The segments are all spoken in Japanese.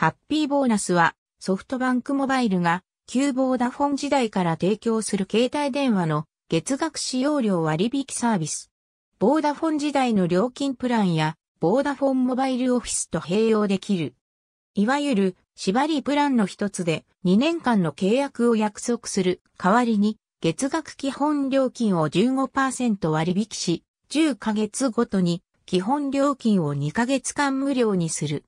ハッピーボーナスはソフトバンクモバイルが旧ボーダフォン時代から提供する携帯電話の月額使用料割引サービス。ボーダフォン時代の料金プランやボーダフォンモバイルオフィスと併用できる。いわゆる縛りプランの一つで2年間の契約を約束する代わりに月額基本料金を15%割引し10ヶ月ごとに基本料金を2ヶ月間無料にする。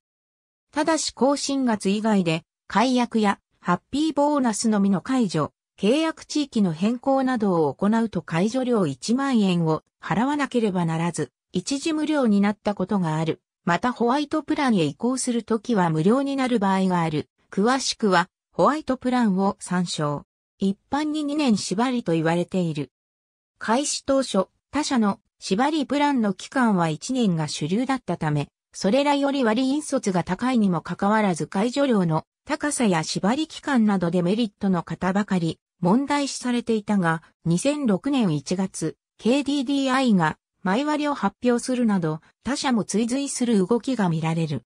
ただし更新月以外で、解約やハッピーボーナスのみの解除、契約地域の変更などを行うと解除料1万円を払わなければならず、一時無料になったことがある。またホワイトプランへ移行するときは無料になる場合がある。詳しくはホワイトプランを参照。一般に2年縛りと言われている。開始当初、他社の縛りプランの期間は1年が主流だったため、それらより割引率が高いにもかかわらず解除量の高さや縛り期間などでメリットの方ばかり問題視されていたが、2006年1月、KDDI が前割を発表するなど、他社も追随する動きが見られる。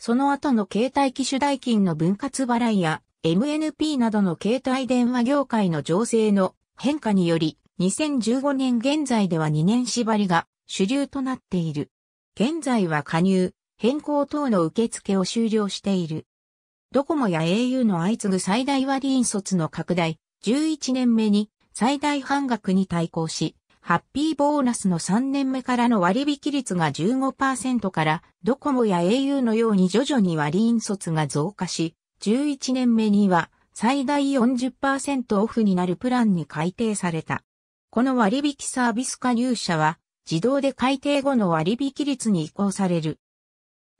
その後の携帯機種代金の分割払いや、MNP などの携帯電話業界の情勢の変化により、2015年現在では2年縛りが主流となっている。現在は加入、変更等の受付を終了している。ドコモや au の相次ぐ最大割引率の拡大、11年目に最大半額に対抗し、ハッピーボーナスの3年目からの割引率が15%から、ドコモや au のように徐々に割引率が増加し、11年目には最大40%オフになるプランに改定された。この割引サービス加入者は、自動で改定後の割引率に移行される。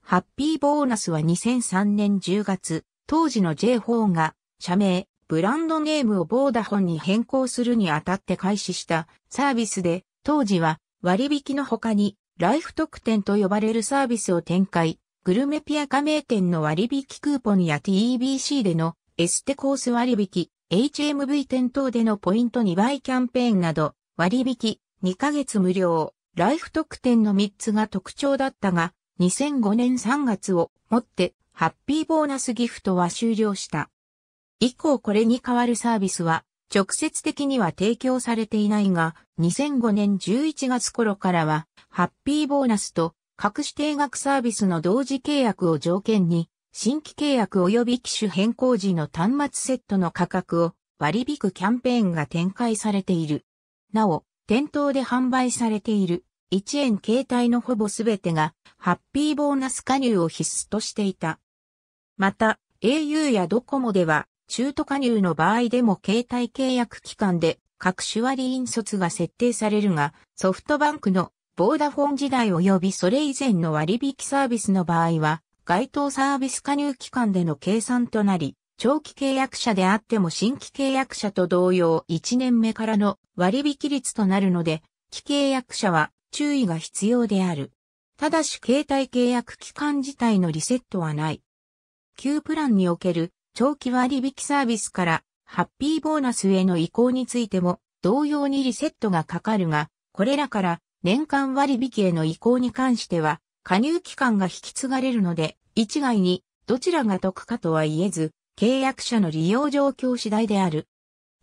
ハッピーボーナスは2003年10月、当時の J4 が社名、ブランドネームをボーダホンに変更するにあたって開始したサービスで、当時は割引の他にライフ特典と呼ばれるサービスを展開、グルメピア加盟店の割引クーポンや t b c でのエステコース割引、HMV 店頭でのポイント2倍キャンペーンなど、割引、2ヶ月無料、ライフ特典の3つが特徴だったが、2005年3月をもって、ハッピーボーナスギフトは終了した。以降これに代わるサービスは、直接的には提供されていないが、2005年11月頃からは、ハッピーボーナスと各種定額サービスの同時契約を条件に、新規契約及び機種変更時の端末セットの価格を割引くキャンペーンが展開されている。なお、店頭で販売されている1円携帯のほぼすべてがハッピーボーナス加入を必須としていた。また、au やドコモでは中途加入の場合でも携帯契約期間で各種割引率が設定されるが、ソフトバンクのボーダフォン時代及びそれ以前の割引サービスの場合は、該当サービス加入期間での計算となり、長期契約者であっても新規契約者と同様1年目からの割引率となるので、既契約者は注意が必要である。ただし携帯契約期間自体のリセットはない。旧プランにおける長期割引サービスからハッピーボーナスへの移行についても同様にリセットがかかるが、これらから年間割引への移行に関しては加入期間が引き継がれるので、一概にどちらが得かとは言えず、契約者の利用状況次第である。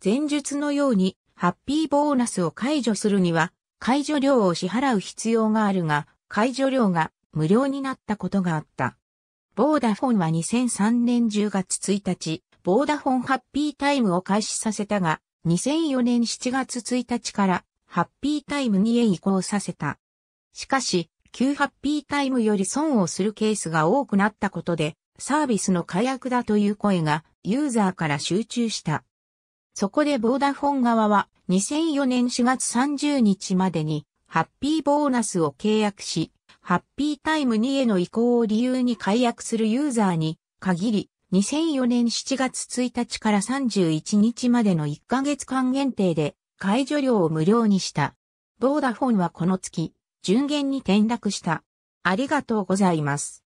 前述のように、ハッピーボーナスを解除するには、解除料を支払う必要があるが、解除料が無料になったことがあった。ボーダフォンは2003年10月1日、ボーダフォンハッピータイムを開始させたが、2004年7月1日からハッピータイムにへ移行させた。しかし、旧ハッピータイムより損をするケースが多くなったことで、サービスの解約だという声がユーザーから集中した。そこでボーダフォン側は2004年4月30日までにハッピーボーナスを契約し、ハッピータイム2への移行を理由に解約するユーザーに限り、2004年7月1日から31日までの1ヶ月間限定で解除料を無料にした。ボーダフォンはこの月、順元に転落した。ありがとうございます。